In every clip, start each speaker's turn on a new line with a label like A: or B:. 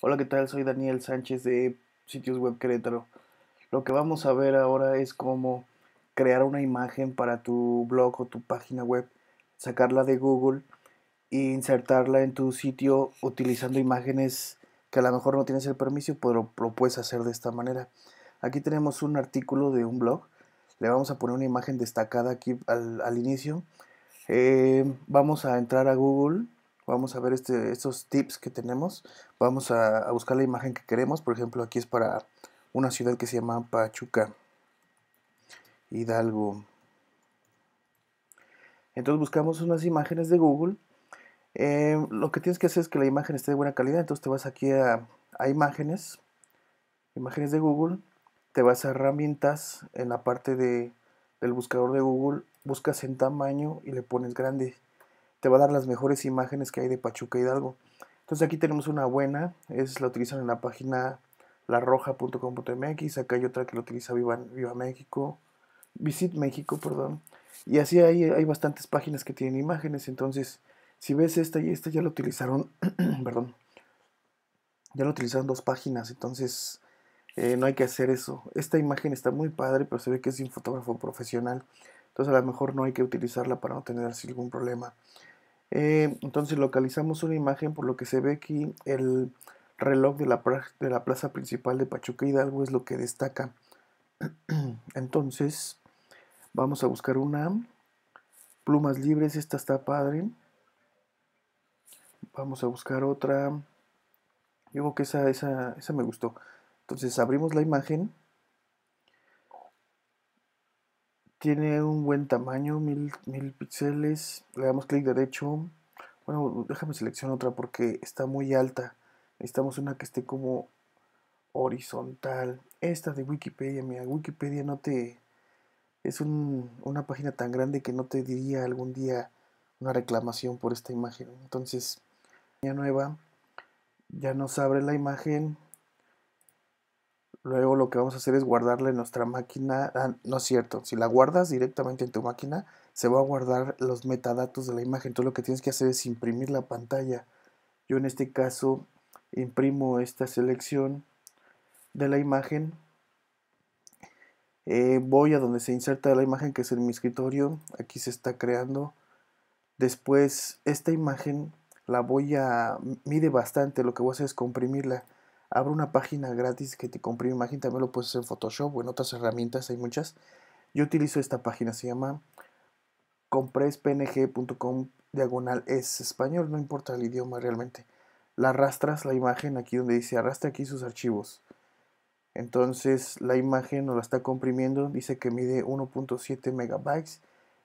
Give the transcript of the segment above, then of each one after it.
A: Hola, ¿qué tal? Soy Daniel Sánchez de Sitios Web Querétaro. Lo que vamos a ver ahora es cómo crear una imagen para tu blog o tu página web, sacarla de Google e insertarla en tu sitio utilizando imágenes que a lo mejor no tienes el permiso, pero lo puedes hacer de esta manera. Aquí tenemos un artículo de un blog. Le vamos a poner una imagen destacada aquí al, inicio. Eh, vamos a entrar a Google vamos a ver este, estos tips que tenemos, vamos a, buscar la imagen que queremos, por ejemplo aquí es para una ciudad que se llama Pachuca, Hidalgo. Entonces buscamos unas imágenes de Google. Eh, lo que tienes que hacer es que la imagen esté de buena calidad, entonces te vas aquí a, imágenes, imágenes de Google, te vas a herramientas en la parte de, del buscador de Google, buscas en tamaño y le pones grande te va a dar las mejores imágenes que hay de Pachuca Hidalgo. Entonces aquí tenemos una buena, es la utilizan en la página laroja.com.mx. acá hay otra que la utiliza Viva, Viva México, Visit México, perdón. Y así hay, hay bastantes páginas que tienen imágenes, entonces si ves esta y esta ya la utilizaron, perdón, ya la utilizaron dos páginas, entonces eh, no hay que hacer eso. Esta imagen está muy padre, pero se ve que es un fotógrafo profesional. Entonces a lo mejor no hay que utilizarla para no tener así algún problema. Eh, entonces localizamos una imagen por lo que se ve aquí el reloj de la, de la plaza principal de Pachuca Hidalgo es lo que destaca. Entonces vamos a buscar una. Plumas libres, esta está padre. Vamos a buscar otra. Digo que esa, esa, esa me gustó. Entonces abrimos la imagen. Tiene un buen tamaño, mil mil píxeles. Le damos clic derecho. Bueno, déjame seleccionar otra porque está muy alta. Necesitamos una que esté como horizontal. Esta de Wikipedia, mira, Wikipedia no te... Es un, una página tan grande que no te diría algún día una reclamación por esta imagen. Entonces, ya nueva, ya nos abre la imagen, Luego lo que vamos a hacer es guardarla en nuestra máquina. Ah, no es cierto, si la guardas directamente en tu máquina, se va a guardar los metadatos de la imagen. Entonces lo que tienes que hacer es imprimir la pantalla. Yo en este caso imprimo esta selección de la imagen. Eh, voy a donde se inserta la imagen que es en mi escritorio. Aquí se está creando. Después esta imagen la voy a... mide bastante. Lo que voy a hacer es comprimirla. Abro una página gratis que te comprime imagen, también lo puedes hacer en Photoshop o en otras herramientas, hay muchas. Yo utilizo esta página, se llama comprespng.com diagonal es español, no importa el idioma realmente. La arrastras la imagen aquí donde dice arrastra aquí sus archivos. Entonces la imagen nos la está comprimiendo, dice que mide 1.7 megabytes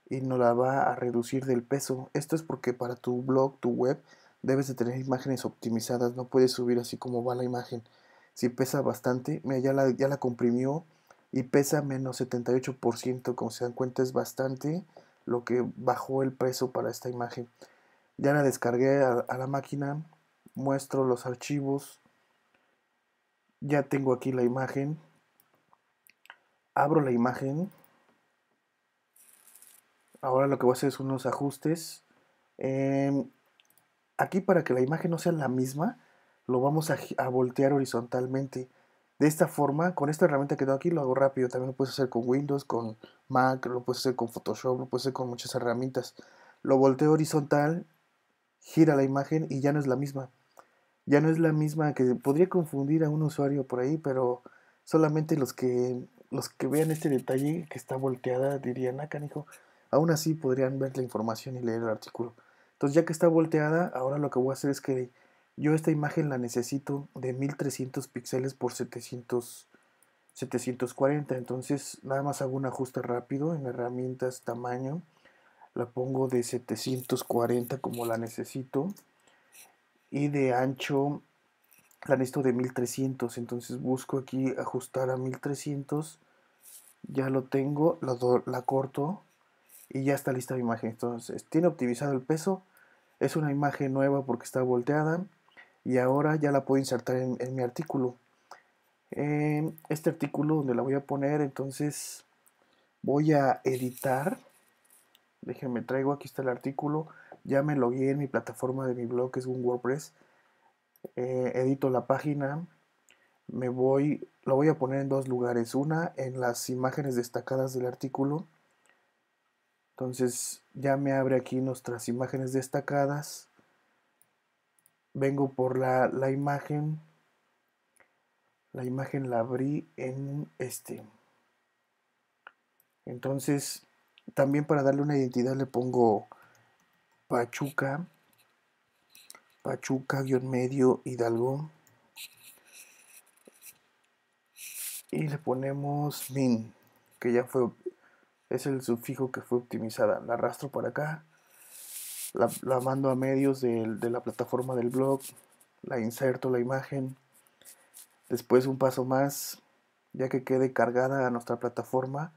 A: y nos la va a reducir del peso. Esto es porque para tu blog, tu web, Debes de tener imágenes optimizadas, no puedes subir así como va la imagen. Si pesa bastante, mira, ya la, ya la comprimió y pesa menos 78%, como se dan cuenta es bastante lo que bajó el peso para esta imagen. Ya la descargué a, la máquina, muestro los archivos, ya tengo aquí la imagen, abro la imagen, ahora lo que voy a hacer es unos ajustes. Em, Aquí para que la imagen no sea la misma, lo vamos a, voltear horizontalmente. De esta forma, con esta herramienta que tengo aquí, lo hago rápido. También lo puedes hacer con Windows, con Mac, lo puedes hacer con Photoshop, lo puedes hacer con muchas herramientas. Lo volteo horizontal, gira la imagen y ya no es la misma. Ya no es la misma que podría confundir a un usuario por ahí, pero solamente los que, los que vean este detalle que está volteada dirían, ah, canijo, aún así podrían ver la información y leer el artículo. Entonces ya que está volteada, ahora lo que voy a hacer es que yo esta imagen la necesito de 1300 píxeles por 700, 740. Entonces nada más hago un ajuste rápido en herramientas tamaño. La pongo de 740 como la necesito. Y de ancho la necesito de 1300. Entonces busco aquí ajustar a 1300. Ya lo tengo, la, la corto y ya está lista mi imagen. Entonces tiene optimizado el peso es una imagen nueva porque está volteada y ahora ya la puedo insertar en, mi artículo. Em, este artículo donde la voy a poner, entonces voy a editar. Déjenme traigo, aquí está el artículo. Ya me logué en mi plataforma de mi blog, que es un WordPress. Eh, edito la página. Me voy, lo voy a poner en dos lugares. Una en las imágenes destacadas del artículo entonces ya me abre aquí nuestras imágenes destacadas. Vengo por la, la imagen. La imagen la abrí en este. Entonces, también para darle una identidad le pongo Pachuca. Pachuca, guión medio, Hidalgo. Y le ponemos min, que ya fue es el sufijo que fue optimizada. La arrastro para acá, la, mando a medios de, de la plataforma del blog, la inserto la imagen, después un paso más, ya que quede cargada a nuestra plataforma,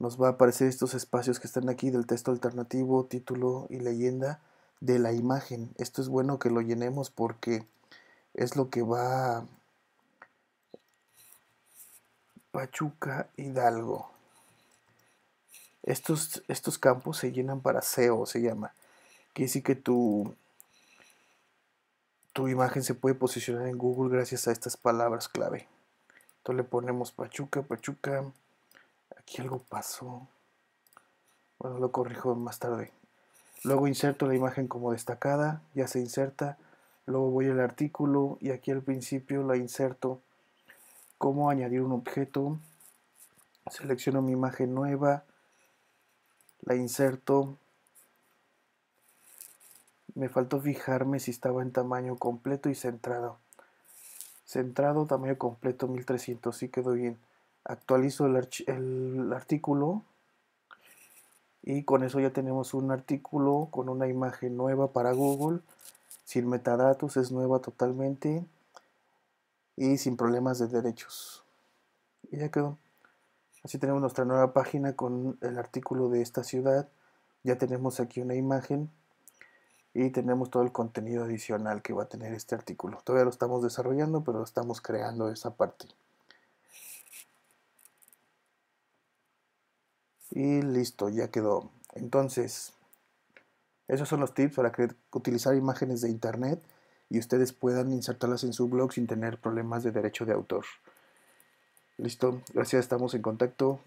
A: nos va a aparecer estos espacios que están aquí del texto alternativo, título y leyenda de la imagen. Esto es bueno que lo llenemos porque es lo que va Pachuca Hidalgo. Estos, campos se llenan para SEO, se llama. Quiere decir que tu, tu imagen se puede posicionar en Google gracias a estas palabras clave. Entonces le ponemos Pachuca, Pachuca. Aquí algo pasó. Bueno, lo corrijo más tarde. Luego inserto la imagen como destacada, ya se inserta. Luego voy al artículo y aquí al principio la inserto. Cómo añadir un objeto. Selecciono mi imagen nueva la inserto. Me faltó fijarme si estaba en tamaño completo y centrado. Centrado, tamaño completo 1300, sí quedó bien. Actualizo el, el artículo y con eso ya tenemos un artículo con una imagen nueva para Google, sin metadatos, es nueva totalmente y sin problemas de derechos. Y ya quedó. Así tenemos nuestra nueva página con el artículo de esta ciudad. Ya tenemos aquí una imagen y tenemos todo el contenido adicional que va a tener este artículo. Todavía lo estamos desarrollando, pero estamos creando esa parte. Y listo, ya quedó. Entonces, esos son los tips para utilizar imágenes de internet y ustedes puedan insertarlas en su blog sin tener problemas de derecho de autor. Listo, gracias, estamos en contacto.